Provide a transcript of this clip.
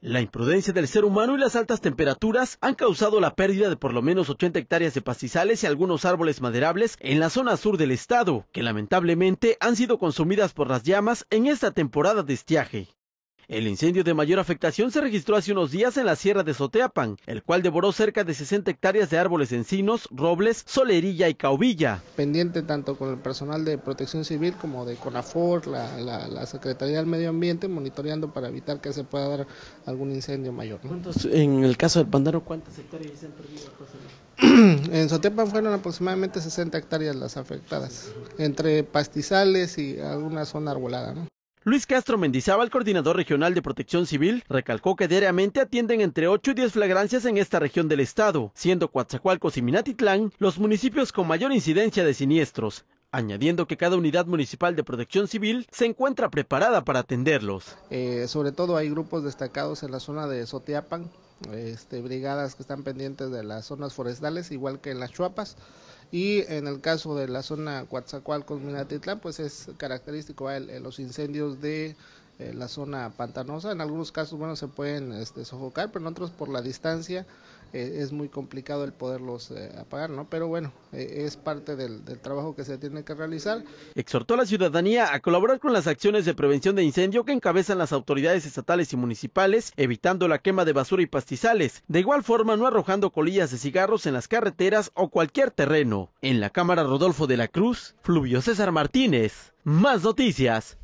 La imprudencia del ser humano y las altas temperaturas han causado la pérdida de por lo menos 80 hectáreas de pastizales y algunos árboles maderables en la zona sur del estado, que lamentablemente han sido consumidas por las llamas en esta temporada de estiaje. El incendio de mayor afectación se registró hace unos días en la sierra de Soteapan, el cual devoró cerca de 60 hectáreas de árboles encinos, robles, solerilla y caubilla. Pendiente tanto con el personal de protección civil como de CONAFOR, la, Secretaría del Medio Ambiente, monitoreando para evitar que se pueda dar algún incendio mayor. En el caso del pandero, ¿cuántas hectáreas se han perdido? en Soteapan fueron aproximadamente 60 hectáreas las afectadas, entre pastizales y alguna zona arbolada. ¿no? Luis Castro Mendizábal, coordinador regional de protección civil, recalcó que diariamente atienden entre 8 y 10 flagrancias en esta región del estado, siendo Coatzacoalcos y Minatitlán los municipios con mayor incidencia de siniestros, añadiendo que cada unidad municipal de protección civil se encuentra preparada para atenderlos. Eh, sobre todo hay grupos destacados en la zona de Soteapan, este, brigadas que están pendientes de las zonas forestales, igual que en las Chuapas y en el caso de la zona Coatzacoalcos Minatitlán pues es característico los incendios de eh, la zona pantanosa en algunos casos bueno se pueden este, sofocar pero en otros por la distancia eh, es muy complicado el poderlos eh, apagar, ¿no? Pero bueno, eh, es parte del, del, trabajo que se tiene que realizar. Exhortó a la ciudadanía a colaborar con las acciones de prevención de incendio que encabezan las autoridades estatales y municipales, evitando la quema de basura y pastizales, de igual forma no arrojando colillas de cigarros en las carreteras o cualquier terreno. En la Cámara Rodolfo de la Cruz, Fluvio César Martínez. Más noticias.